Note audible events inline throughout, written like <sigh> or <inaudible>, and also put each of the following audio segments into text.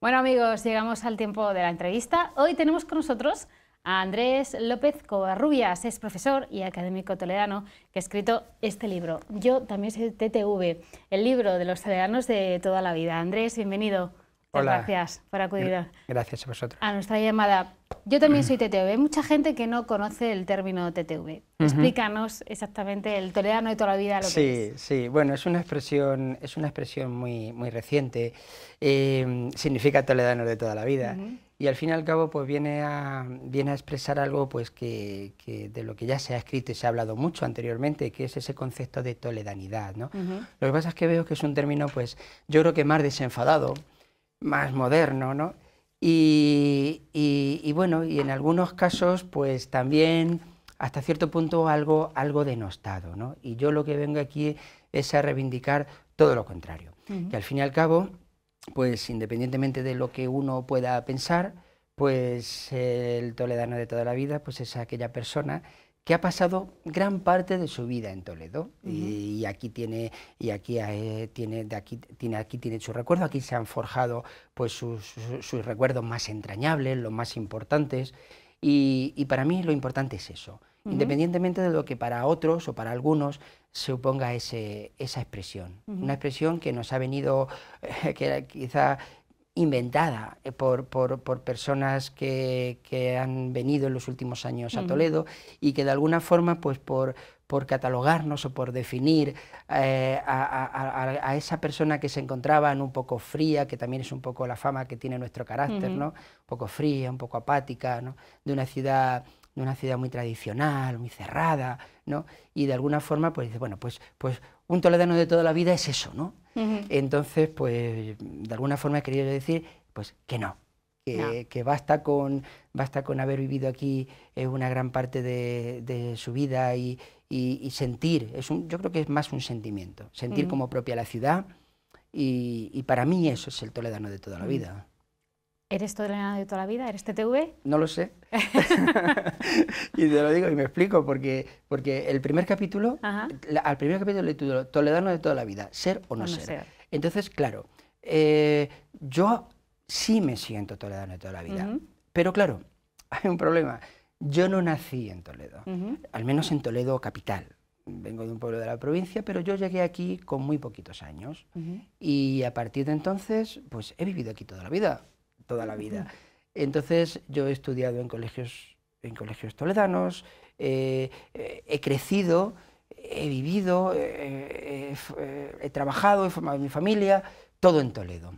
Bueno amigos, llegamos al tiempo de la entrevista. Hoy tenemos con nosotros a Andrés López Covarrubias, es profesor y académico toledano que ha escrito este libro. Yo también soy TTV, el libro de los toledanos de toda la vida. Andrés, bienvenido. Gracias por acudir Gracias a, vosotros. a nuestra llamada. Yo también soy TTV. Hay mucha gente que no conoce el término TTV. Explícanos exactamente el toledano de toda la vida sí, Sí, bueno, es una expresión, es una expresión muy, muy reciente. Em, significa toledano de toda la vida. Y al fin y al cabo, pues viene a, viene a expresar algo pues, que, de lo que ya se ha escrito y se ha hablado mucho anteriormente, que es ese concepto de toledanidad. ¿no? Lo que pasa es que veo que es un término, pues, yo creo que más desenfadado más moderno, ¿no? Y, bueno, y en algunos casos, pues también hasta cierto punto algo, algo denostado, ¿no? Y yo lo que vengo aquí es a reivindicar todo lo contrario. Que al fin y al cabo, pues independientemente de lo que uno pueda pensar, pues el toledano de toda la vida, pues es aquella persona que ha pasado gran parte de su vida en Toledo y, aquí tiene y aquí eh, tiene aquí tiene aquí tiene su recuerdo aquí se han forjado pues sus, recuerdos más entrañables los más importantes y, para mí lo importante es eso independientemente de lo que para otros o para algunos se oponga esa expresión una expresión que nos ha venido <laughs> que quizá inventada eh, por, por, personas que, que, han venido en los últimos años a Toledo y que de alguna forma, pues por, por catalogarnos o por definir eh, a, esa persona que se encontraba en un poco fría, que también es un poco la fama que tiene nuestro carácter, ¿no? Un poco fría, un poco apática, ¿no? De una ciudad de una ciudad muy tradicional, muy cerrada, ¿no? Y de alguna forma, pues dice, bueno, pues, pues un toledano de toda la vida es eso, ¿no? Entonces, pues, de alguna forma he querido decir, pues, que no. Que, basta, con, haber vivido aquí eh, una gran parte de, su vida y, sentir, yo creo que es más un sentimiento, sentir como propia la ciudad y, para mí eso es el toledano de toda la vida. ¿Eres Toledano de toda la vida? ¿Eres TTV? No lo sé. <laughs> <laughs> y te lo digo y me explico, porque, porque el primer capítulo, al primer capítulo le titulo Toledano de toda la vida, ser o no, ser. Entonces, claro, eh, yo sí me siento toledano de toda la vida, pero claro, <laughs> hay un problema. Yo no nací en Toledo, al menos en Toledo capital. Vengo de un pueblo de la provincia, pero yo llegué aquí con muy poquitos años y a partir de entonces, pues he vivido aquí toda la vida toda la vida. Entonces yo he estudiado en colegios, en colegios toledanos, eh, eh, he crecido, he vivido, eh, he trabajado, he formado mi familia, todo en Toledo.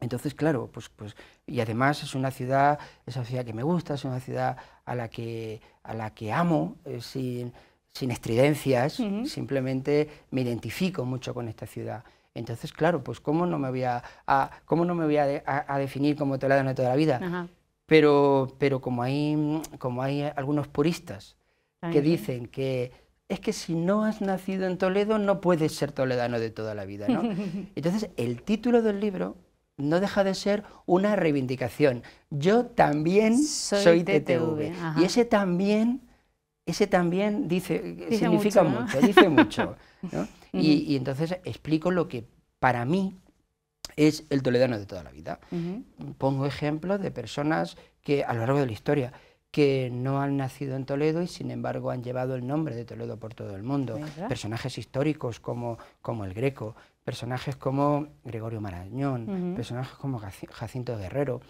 Entonces, claro, pues, pues, y además es una ciudad, es ciudad que me gusta, es una ciudad a la que, a la que amo, sin, sin estridencias, simplemente me identifico mucho con esta ciudad. Entonces, claro, pues cómo no me voy a, cómo no me voy a, definir como toledano de toda la vida. Pero, pero como, hay, como hay algunos puristas que dicen que es que si no has nacido en Toledo no puedes ser toledano de toda la vida. ¿no? <laughs> Entonces, el título del libro no deja de ser una reivindicación. Yo también soy, TTV. Y ese también, ese también dice, significa mucho, mucho dice mucho. <laughs> ¿no? y, entonces explico lo que para mí es el toledano de toda la vida. Pongo ejemplos de personas que a lo largo de la historia que no han nacido en Toledo y sin embargo han llevado el nombre de Toledo por todo el mundo. Personajes históricos como, como el Greco, personajes como Gregorio Marañón, personajes como Jacinto Guerrero,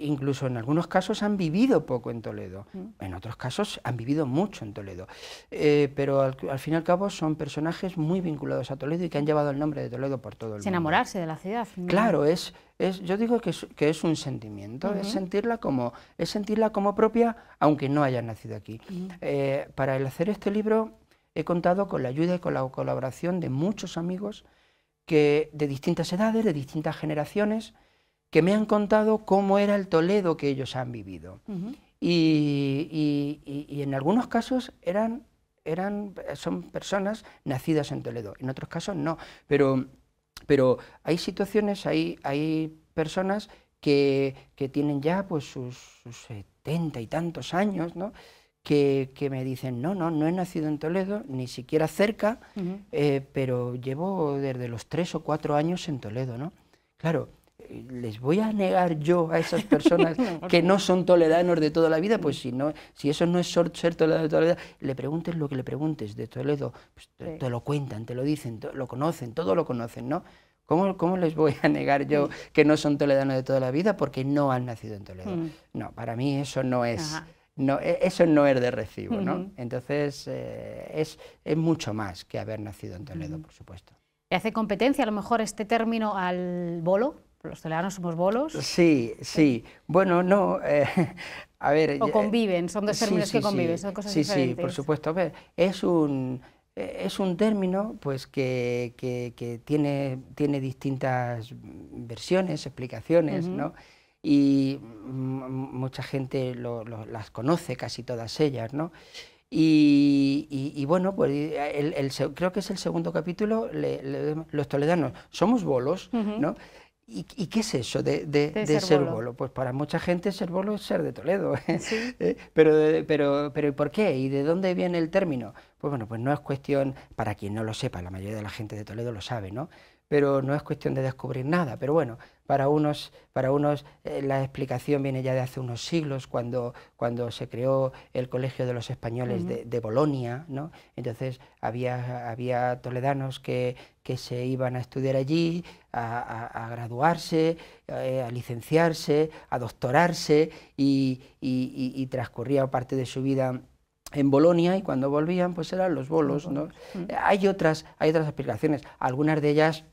incluso en algunos casos han vivido poco en Toledo, mm. en otros casos han vivido mucho en Toledo, eh, pero al, fin y al cabo son personajes muy vinculados a Toledo y que han llevado el nombre de Toledo por todo el es mundo. enamorarse de la ciudad. Claro, es, es, yo digo que es, un sentimiento, es, sentirla como, es sentirla como propia aunque no hayan nacido aquí. Mm. Eh, para el hacer este libro he contado con la ayuda y con la colaboración de muchos amigos que, de distintas edades, de distintas generaciones, que me han contado cómo era el Toledo que ellos han vivido. y, en algunos casos eran, eran, son personas nacidas en Toledo, en otros casos no. Pero, pero hay situaciones, hay, hay personas que, tienen ya pues, sus, setenta y tantos años, ¿no? Que, me dicen, no, no, no he nacido en Toledo, ni siquiera cerca, eh, pero llevo desde los tres o cuatro años en Toledo, ¿no? Claro, les voy a negar yo a esas personas <laughs> que no son toledanos de toda la vida, pues si no, si eso no es ser toledano de toda la vida, le preguntes lo que le preguntes de Toledo, pues te, lo cuentan, te lo dicen, lo conocen, todo lo conocen, ¿no? ¿Cómo, ¿Cómo, les voy a negar yo mm. que no son toledanos de toda la vida porque no han nacido en Toledo? Mm. No, para mí eso no es, no, e, eso no es de recibo, ¿no? Entonces eh, es, es mucho más que haber nacido en Toledo, por supuesto. ¿Le hace competencia a lo mejor este término al bolo? los toledanos somos bolos. Sí, sí. Bueno, no. Eh, <laughs> a ver. O conviven, son dos términos que conviven, son cosas diferentes. Sí, sí, por supuesto. es un. Es un término pues, que, tiene, tiene distintas versiones, explicaciones, ¿no? y mucha gente las conoce, casi todas ellas, ¿no? Y, bueno, pues el, creo que es el segundo capítulo, los toledanos somos bolos, ¿no? ¿Y, qué es eso de, ser bolo? Pues para mucha gente ser bolo es ser de Toledo. ¿eh? <laughs> ¿Eh? pero, pero, pero ¿por qué? ¿Y de dónde viene el término? Pues bueno, pues no es cuestión, para quien no lo sepa, la mayoría de la gente de Toledo lo sabe, ¿no? Pero no es cuestión de descubrir nada. Pero bueno, para unos, para unos eh, la explicación viene ya de hace unos siglos, cuando, cuando se creó el Colegio de los Españoles de, Bolonia. ¿no? Entonces había, había toledanos que, se iban a estudiar allí, a, graduarse, eh, a licenciarse, a doctorarse y, transcurría parte de su vida en Bolonia y cuando volvían pues eran los bolos. ¿no? Mm. Hay, otras, hay otras explicaciones, algunas de ellas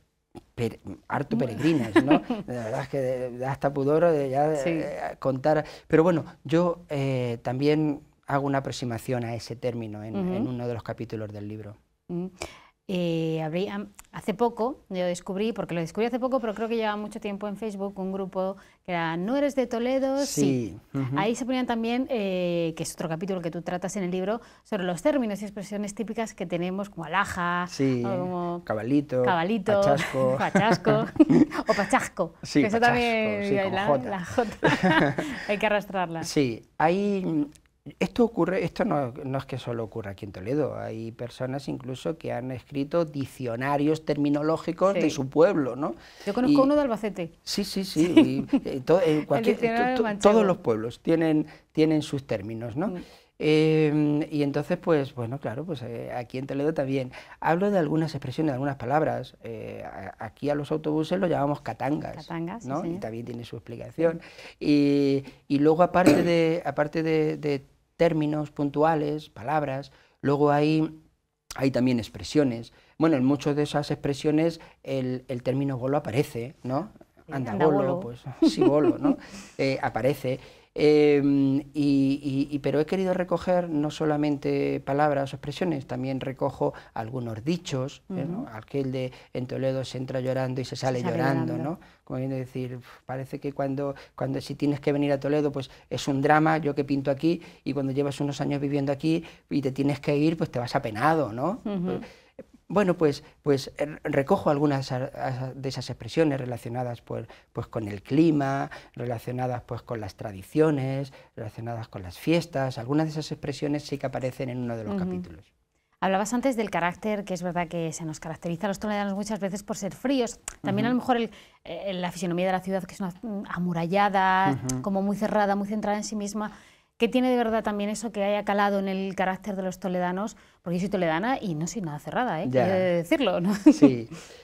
harto peregrinas, ¿no? <laughs> La verdad es que da hasta pudor de ya eh, contar. Pero bueno, yo eh, también hago una aproximación a ese término en, uno de los capítulos del libro. Mm. Eh, hace poco, yo descubrí, porque lo descubrí hace poco, pero creo que lleva mucho tiempo en Facebook, un grupo que era No eres de Toledo, sí. Ahí se ponían también, eh, que es otro capítulo que tú tratas en el libro, sobre los términos y expresiones típicas que tenemos, como alhaja, cabalito, pachasco, <laughs> <laughs> o pachasco. Sí, eso también Hay que arrastrarla. Sí, hay esto ocurre, esto no, es que solo ocurra aquí en Toledo, hay personas incluso que han escrito diccionarios terminológicos de su pueblo, ¿no? Yo conozco uno de Albacete. Sí, sí, sí. todos los pueblos tienen, tienen sus términos, ¿no? Mm. Em, y entonces, pues, bueno, claro, pues eh, aquí en Toledo también. Hablo de algunas expresiones, de algunas palabras. Eh, aquí a los autobuses lo llamamos catangas. Catangas, y también tiene su explicación. Y, y, luego, aparte de, aparte de, de términos puntuales, palabras, luego hay, hay también expresiones. Bueno, en muchas de esas expresiones el, el término bolo aparece, ¿no? Anda, bolo, pues sí, bolo, ¿no? <laughs> Eh, aparece. Em, y, pero he querido recoger no solamente palabras o expresiones, también recojo algunos dichos, ¿eh? aquel de en Toledo se entra llorando y se sale, llorando, ¿no? Como viene a decir, parece que cuando, cuando si tienes que venir a Toledo, pues es un drama, yo que pinto aquí, y cuando llevas unos años viviendo aquí y te tienes que ir, pues te vas apenado, ¿no? Bueno, pues, pues eh, recojo algunas de esas expresiones relacionadas pues, pues, con el clima, relacionadas pues con las tradiciones, relacionadas con las fiestas. Algunas de esas expresiones sí que aparecen en uno de los capítulos. Hablabas antes del carácter, que es verdad que se nos caracteriza a los toledanos muchas veces por ser fríos. También a lo mejor eh, la fisionomía de la ciudad, que es una mm, amurallada, como muy cerrada, muy centrada en sí misma. ¿Qué tiene de verdad también eso que haya calado en el carácter de los toledanos? Porque yo soy toledana y no soy nada cerrada, ¿eh? Ya. decirlo, ¿no? Sí. <laughs>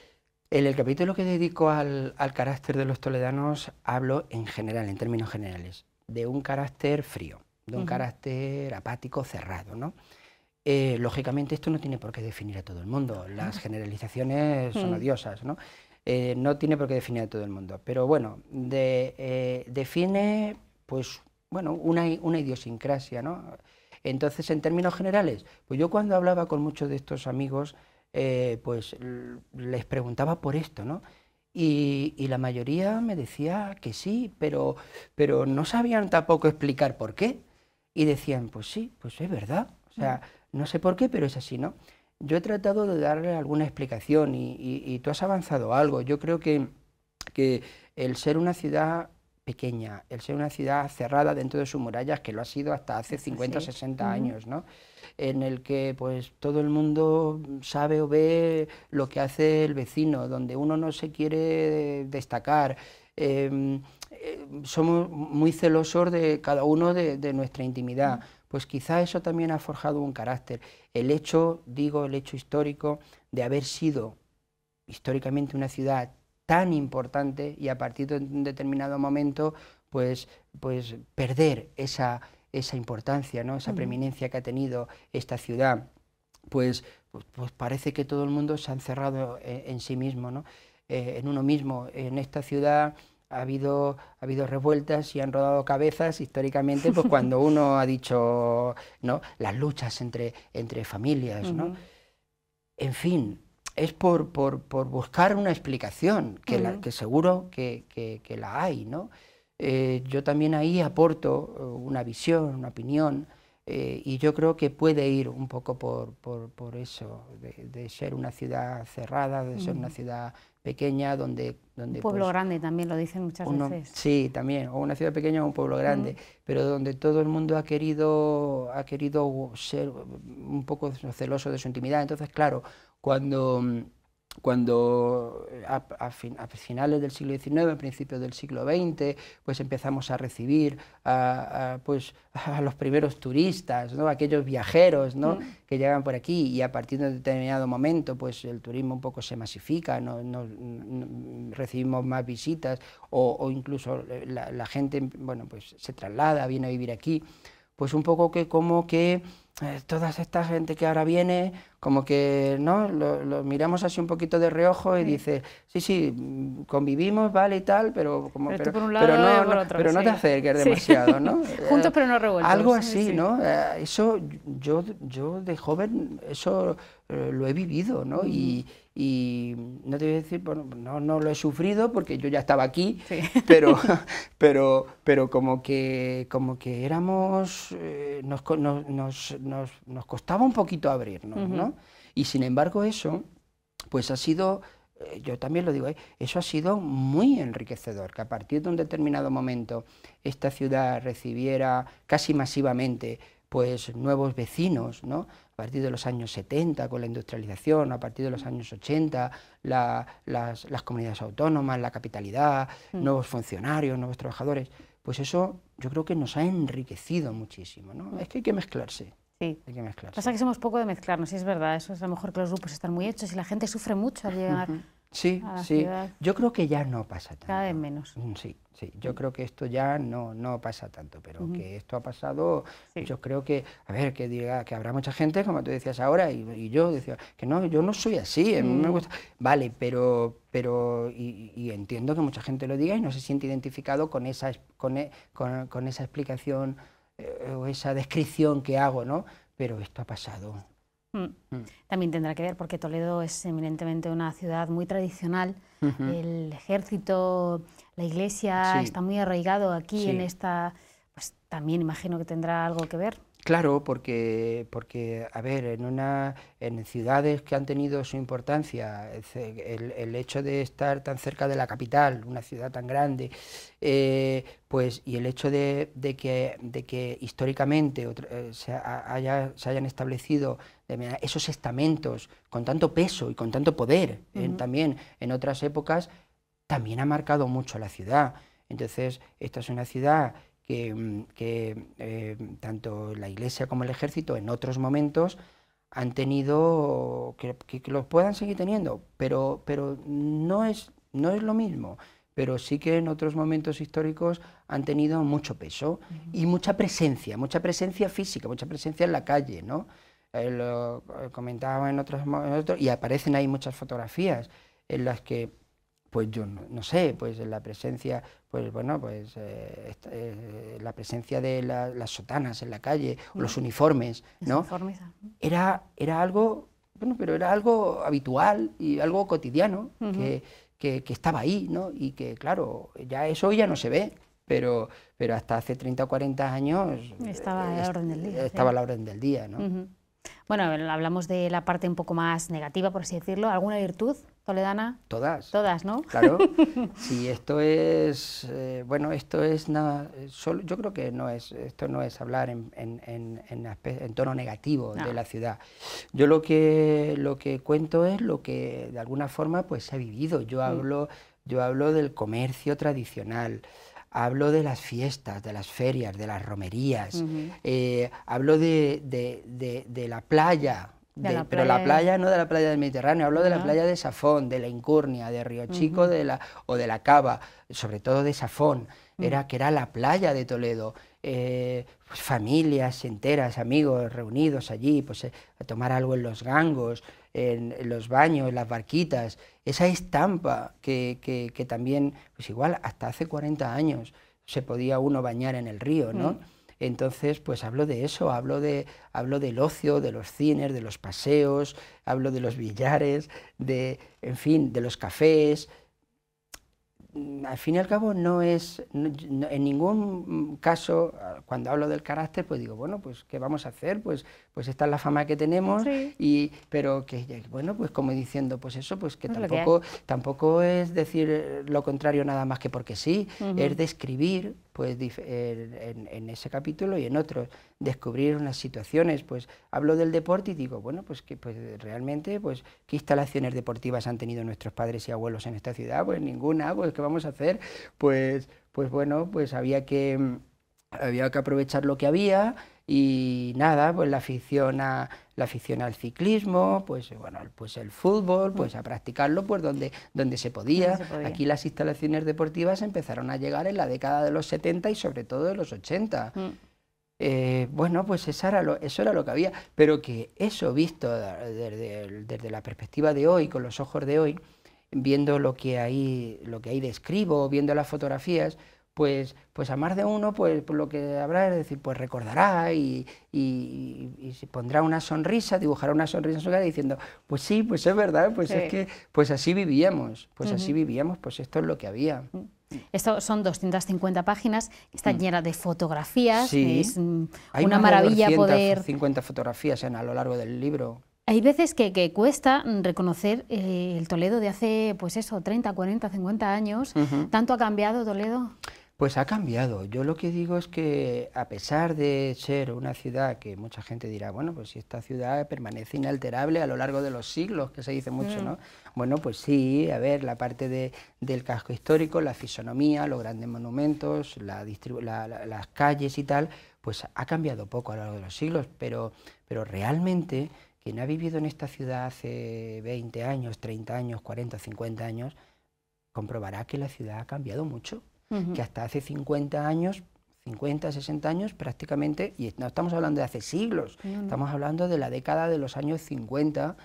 En el capítulo que dedico al, carácter de los toledanos hablo en general, en términos generales, de un carácter frío, de un carácter apático, cerrado, ¿no? Eh, lógicamente esto no tiene por qué definir a todo el mundo, las generalizaciones son hmm. odiosas, ¿no? Eh, no tiene por qué definir a todo el mundo, pero bueno, eh, define pues bueno, una, idiosincrasia, ¿no? Entonces, en términos generales, pues yo cuando hablaba con muchos de estos amigos, eh, pues les preguntaba por esto, ¿no? Y, la mayoría me decía que sí, pero, pero no sabían tampoco explicar por qué. Y decían, pues sí, pues es verdad. O sea, no sé por qué, pero es así, ¿no? Yo he tratado de darle alguna explicación y, tú has avanzado algo. Yo creo que, que el ser una ciudad pequeña, el ser una ciudad cerrada dentro de sus murallas, que lo ha sido hasta hace 50 o 60 años, ¿no? en el que pues todo el mundo sabe o ve lo que hace el vecino, donde uno no se quiere destacar. Em, eh, somos muy celosos de cada uno de, nuestra intimidad. Pues quizá eso también ha forjado un carácter. El hecho, digo, el hecho histórico de haber sido históricamente una ciudad tan importante y a partir de un determinado momento, pues, pues perder esa, importancia, ¿no? esa preeminencia que ha tenido esta ciudad, pues, pues, pues, parece que todo el mundo se ha encerrado eh, en, sí mismo, ¿no? Eh, en uno mismo. En esta ciudad ha habido, ha habido revueltas y han rodado cabezas históricamente, pues <laughs> cuando uno ha dicho, ¿no? Las luchas entre, entre familias, ¿no? En fin, es por, buscar una explicación, que, seguro que, la hay. ¿no? Eh, yo también ahí aporto eh, una visión, una opinión, eh, y yo creo que puede ir un poco por, eso, de, ser una ciudad cerrada, de ser una ciudad pequeña donde... donde un pueblo pues, grande también lo dicen muchas veces. Sí, también, o una ciudad pequeña o un pueblo grande, pero donde todo el mundo ha querido, ha querido ser un poco celoso de su intimidad. Entonces, claro, cuando mm, cuando eh, a, finales del siglo XIX, principios del siglo XX, pues empezamos a recibir a, pues, los primeros turistas, aquellos viajeros mm. que llegan por aquí y a partir de un determinado momento pues, el turismo un poco se masifica, mm, recibimos más visitas o, incluso eh, la, gente pues se traslada, viene a vivir aquí, pues un poco que como que eh, toda esta gente que ahora viene como que no lo, miramos así un poquito de reojo y dices, sí, sí, convivimos, vale y tal, pero como pero, no, pero no te acerques demasiado, ¿no? <laughs> Eh, Juntos pero no revueltos. Algo así, ¿no? Eh, eso yo yo de joven eso eh, lo he vivido, ¿no? Y, no te voy a decir, bueno, no, no lo he sufrido porque yo ya estaba aquí, <laughs> pero, <laughs> pero, pero como, que, como que éramos, nos, nos, nos, nos, costaba un poquito abrirnos, ¿no? Y sin embargo eso, pues ha sido, eh, yo también lo digo, eh, eso ha sido muy enriquecedor, que a partir de un determinado momento esta ciudad recibiera casi masivamente pues nuevos vecinos, ¿no? a partir de los años 70 con la industrialización, a partir de los años 80 las, comunidades autónomas, la capitalidad, mm. nuevos funcionarios, nuevos trabajadores, pues eso yo creo que nos ha enriquecido muchísimo. ¿no? Es que hay que mezclarse. Sí. Hay que mezclar. Pasa que somos poco de mezclarnos, y es verdad. Eso es a lo mejor que los grupos están muy hechos y la gente sufre mucho al llegar. Sí, sí. Yo creo que ya no pasa tanto. Cada vez menos. Mm, sí, sí. Yo creo que esto ya no, no pasa tanto, pero que esto ha pasado, yo creo que, a ver, que diga que habrá mucha gente, como tú decías ahora, y, yo decía, que no, yo no soy así, me mm. gusta. Vale, pero, pero y, y, entiendo que mucha gente lo diga y no se siente identificado con esa, con, e, con, con esa explicación eh, o esa descripción que hago, ¿no? Pero esto ha pasado. Mm. Mm. También tendrá que ver porque Toledo es eminentemente una ciudad muy tradicional. El ejército, la iglesia está muy arraigado aquí en esta. Pues también imagino que tendrá algo que ver. Claro, porque, porque, a ver, en, una, en ciudades que han tenido su importancia, eh, el, hecho de estar tan cerca de la capital, una ciudad tan grande, eh, pues, y el hecho de, que, de que históricamente eh, se, hayan establecido esos estamentos con tanto peso y con tanto poder también en otras épocas, también ha marcado mucho a la ciudad. Entonces, esta es una ciudad que, mm, eh, tanto la Iglesia como el Ejército en otros momentos han tenido, que, los puedan seguir teniendo, pero, pero no, es, no es lo mismo pero sí que en otros momentos históricos han tenido mucho peso y mucha presencia, mucha presencia física, mucha presencia en la calle, ¿no? Eh, lo eh, comentaba en otros, y aparecen ahí muchas fotografías en las que pues yo no, sé, pues la presencia, pues bueno, pues eh, eh, la presencia de las sotanas en la calle, los mm. uniformes, ¿no? Ah. Era, era algo, bueno, pero era algo habitual y algo cotidiano que, que, estaba ahí, ¿no? Y que, claro, ya eso ya no se ve, pero, pero hasta hace 30 o 40 años... Estaba a la orden del día. Estaba la orden del día, ¿no? Bueno, hablamos de la parte un poco más negativa, por así decirlo. ¿Alguna virtud Toledana. Todas. Todas, ¿no? Claro. <laughs> Sí, esto es, eh, bueno, esto es nada, eh, solo, yo creo que no es, esto no es hablar en, tono negativo de la ciudad. Yo lo que, lo que cuento es lo que de alguna forma pues se ha vivido. Yo mm. hablo, yo hablo del comercio tradicional. Hablo de las fiestas, de las ferias, de las romerías, eh, hablo de la playa, pero la playa no de la playa del Mediterráneo, hablo de la playa de Safón, de la Incurnia, de Río Chico de la, o de la Cava, sobre todo de Safón, mm. era, que era la playa de Toledo. Eh, pues, familias enteras, amigos reunidos allí, pues eh, a tomar algo en los gangos, en, los baños, en las barquitas. Esa estampa que, que, que, también, pues igual hasta hace 40 años se podía uno bañar en el río, ¿no? Mm. Entonces, pues hablo de eso, hablo, del ocio, de los cines, de los paseos, hablo de los billares, de, en fin, de los cafés, Mm, al fin y al cabo no es, en ningún caso, cuando hablo del carácter, pues digo, bueno, pues ¿qué vamos a hacer? Pues, pues esta es la fama que tenemos, y, pero que, bueno, pues como diciendo, pues eso, pues que tampoco, tampoco es decir eh, lo contrario nada más que porque sí, es describir pues, eh, en, en, ese capítulo y en otros, descubrir unas situaciones. Pues hablo del deporte y digo, bueno, pues que pues, realmente, pues, ¿qué instalaciones deportivas han tenido nuestros padres y abuelos en esta ciudad? Pues ninguna, pues, ¿qué vamos a hacer? Pues, pues bueno, pues había que, había que aprovechar lo que había y nada, pues la afición a, la afición al ciclismo, pues bueno, pues el fútbol, pues a practicarlo pues donde, donde se, podía. Aquí las instalaciones deportivas empezaron a llegar en la década de los 70 y sobre todo de los 80. Eh, bueno, pues eso era, lo, eso era lo que había, pero que eso visto desde, la perspectiva de hoy, con los ojos de hoy, viendo lo que ahí, lo que ahí describo, viendo las fotografías, pues, pues a más de uno, pues, pues lo que habrá es decir, pues recordará y, pondrá una sonrisa, dibujará una sonrisa en su cara diciendo, pues sí, pues es verdad, pues es que, pues así vivíamos, pues así vivíamos, pues esto es lo que había. Mm. Esto son 250 páginas, está mm. llena de fotografías, es mm, Hay una maravilla 250 50 fotografías en, a lo largo del libro. Hay veces que, cuesta mm, reconocer eh, el Toledo de hace, pues eso, 30, 40, 50 años. ¿Tanto ha cambiado Toledo? Pues ha cambiado. Yo lo que digo es que a pesar de ser una ciudad que mucha gente dirá, bueno, pues si esta ciudad permanece inalterable a lo largo de los siglos, que se dice mucho, mm. ¿no? Bueno, pues sí, a ver, la parte de, del casco histórico, la fisonomía, los grandes monumentos, la las calles y tal, pues ha cambiado poco a lo largo de los siglos, pero, pero realmente quien ha vivido en esta ciudad hace 20 años, 30 años, 40, 50 años, comprobará que la ciudad ha cambiado mucho que hasta hace 50 años 50, 60 años prácticamente, y no estamos hablando de hace siglos, estamos hablando de la década de los años 50,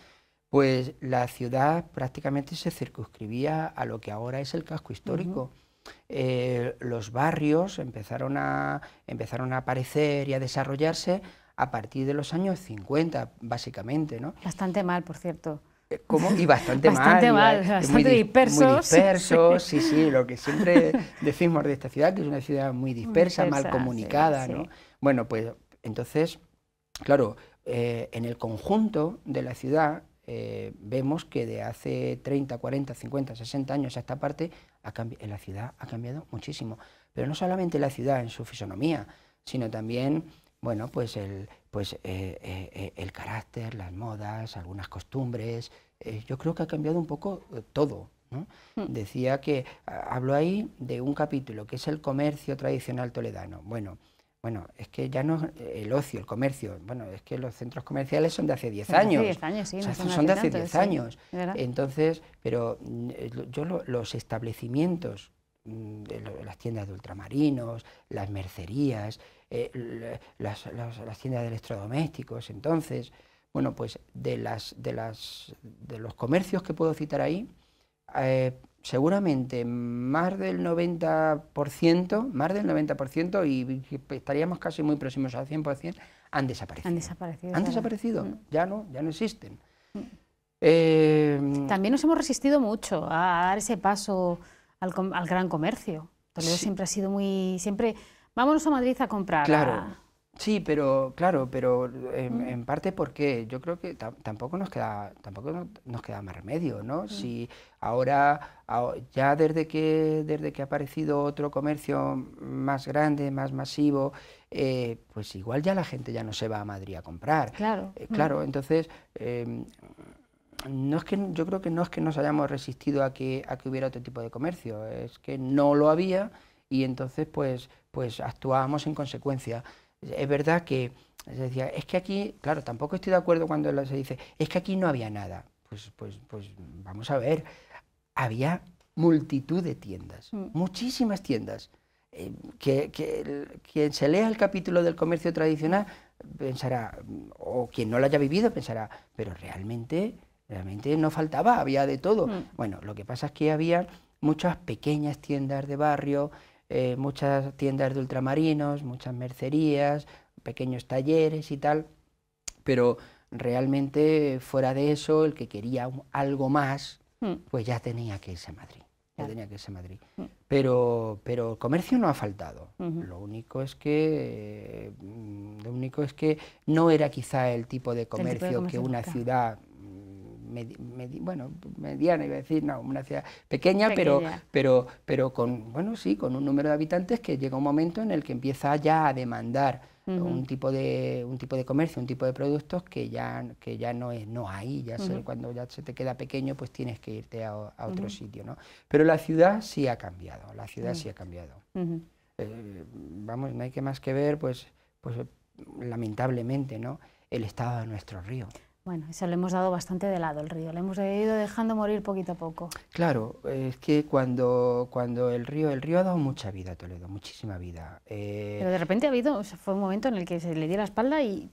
pues la ciudad prácticamente se circunscribía a lo que ahora es el casco histórico. Eh, los barrios empezaron a, empezaron a aparecer y a desarrollarse a partir de los años 50, básicamente. ¿no? Bastante mal, por cierto. Y bastante, bastante mal. muy dispersos. Muy dispersos, <laughs> sí. sí, lo que siempre <laughs> decimos de esta ciudad, que es una ciudad muy dispersa, mal comunicada, ¿no? Bueno, pues entonces, claro, eh, en el conjunto de la ciudad eh, vemos que de hace 30, 40, 50, 60 años a esta parte, ha la ciudad ha cambiado muchísimo. Pero no solamente la ciudad en su fisonomía, sino también bueno, pues el, pues, eh, eh, eh, el carácter, las modas, algunas costumbres. yo creo que ha cambiado un poco todo. Hmm. Decía que Hablo ahí de un capítulo que es el comercio tradicional toledano. Bueno, bueno, es que ya no el ocio, el comercio. Bueno, es que los centros comerciales son de hace 10 años. años, sí. son, de hace 10 años. Entonces, pero mm, yo los establecimientos, mm, las tiendas de ultramarinos, las mercerías, eh, las, tiendas de electrodomésticos, entonces, bueno, pues de, las, de, las, de los comercios que puedo citar ahí, eh, seguramente más del 90%, más del 90% y estaríamos casi muy próximos al 100%, han desaparecido. Han desaparecido. Han desaparecido, mm. ya no, ya no existen. Mm. Eh, También nos hemos resistido mucho a dar ese paso al, al gran comercio. Toledo siempre ha sido muy... siempre vámonos a Madrid a comprar. Claro. Sí, pero claro, pero em, en, parte porque yo creo que tampoco nos queda tampoco nos queda más remedio, ¿no? Mm. Si ahora ya desde que desde que ha aparecido otro comercio más grande, más masivo, eh, pues igual ya la gente ya no se va a Madrid a comprar. Claro. Eh, mm. claro, entonces em, no es que yo creo que no es que nos hayamos resistido a que a que hubiera otro tipo de comercio, es que no lo había y entonces pues, pues actuábamos en consecuencia. Es verdad que se decía, es que aquí, claro, tampoco estoy de acuerdo cuando se dice, es que aquí no había nada. Pues, pues, pues vamos a ver, había multitud de tiendas, mm. muchísimas tiendas. Eh, que, quien se lea el capítulo del comercio tradicional pensará, o quien no lo haya vivido pensará, pero realmente, realmente no faltaba, había de todo. Mm. Bueno, lo que pasa es que había muchas pequeñas tiendas de barrio, eh, muchas tiendas de ultramarinos, muchas mercerías, pequeños talleres y tal, pero realmente fuera de eso, el que quería algo más, hmm. pues ya tenía que irse a Madrid. Ya tenía que Madrid. Hmm. Pero, el comercio no ha faltado. Lo único es que mm, lo único es que no era quizá el tipo de comercio, que una ciudad bueno, mediana, iba a decir, no, una ciudad pequeña, Pero, pero, pero con, bueno, sí, con un número de habitantes que llega un momento en el que empieza ya a demandar un, tipo de, un tipo de comercio, un tipo de productos que ya, que ya no, es, no hay, ya cuando ya se te queda pequeño, pues tienes que irte a, otro sitio, ¿no? Pero la ciudad sí ha cambiado, la ciudad sí ha cambiado. Eh, vamos, no hay que más que ver, pues, pues lamentablemente, ¿no? el estado de nuestro río. Bueno, se le hemos dado bastante de lado el río, le hemos ido dejando morir poquito a poco. Claro, es que cuando, cuando el río, el río ha dado mucha vida a Toledo, muchísima vida. Eh, pero de repente ha habido, o sea, fue un momento en el que se le dio la espalda y...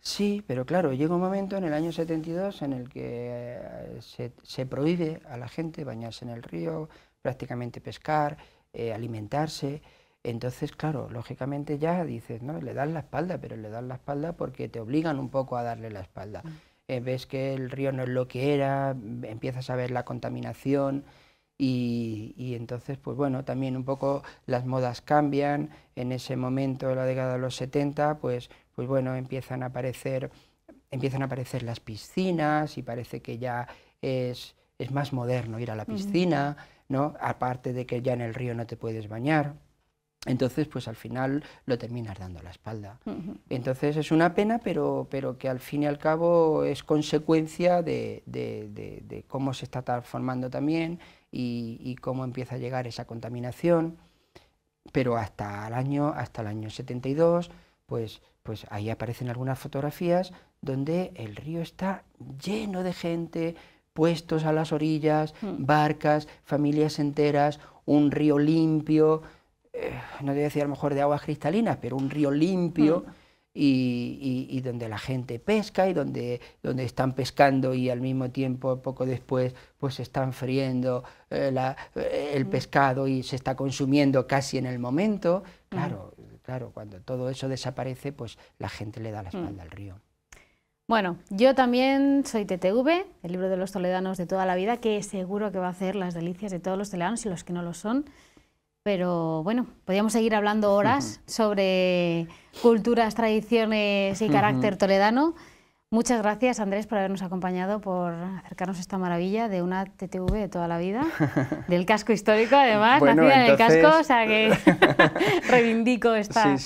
Sí, pero claro, llega un momento en el año 72 en el que eh, se, prohíbe a la gente bañarse en el río, prácticamente pescar, eh, alimentarse. Entonces, claro, lógicamente ya dices, ¿no? Le das la espalda, pero le das la espalda porque te obligan un poco a darle la espalda. Mm. Eh, ves que el río no es lo que era, empiezas a ver la contaminación y, entonces, pues bueno, también un poco las modas cambian, en ese momento, de la década de los 70, pues, pues bueno, empiezan a aparecer empiezan a aparecer las piscinas y parece que ya es, más moderno ir a la piscina, ¿no? Aparte de que ya en el río no te puedes bañar. Entonces, pues al final lo terminas dando la espalda. Entonces es una pena, pero, pero que al fin y al cabo es consecuencia de, cómo se está transformando también y, cómo empieza a llegar esa contaminación. Pero hasta el año, hasta el año 72, pues, pues ahí aparecen algunas fotografías donde el río está lleno de gente, puestos a las orillas, mm. barcas, familias enteras, un río limpio no te voy a decir a lo mejor de aguas cristalinas, pero un río limpio. Mm. y, donde la gente pesca y donde, donde están pescando y al mismo tiempo, poco después, pues se están friendo eh, eh, el mm. pescado y se está consumiendo casi en el momento. Mm. Claro, claro, cuando todo eso desaparece, pues la gente le da la espalda al río. Bueno, yo también soy TTV, el libro de los toledanos de toda la vida, que seguro que va a hacer las delicias de todos los toledanos y los que no lo son. Pero bueno, podríamos seguir hablando horas sobre culturas, tradiciones y carácter toledano. Muchas gracias, Andrés, por habernos acompañado, por acercarnos a esta maravilla de una TTV de toda la vida, <laughs> del casco histórico, además, bueno, nacida en el casco, o sea que <laughs> reivindico esta,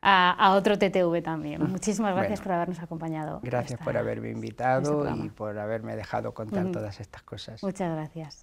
A, otro TTV también. Muchísimas gracias por habernos acompañado. Gracias por haberme este invitado y por haberme dejado contar todas estas cosas. Muchas gracias.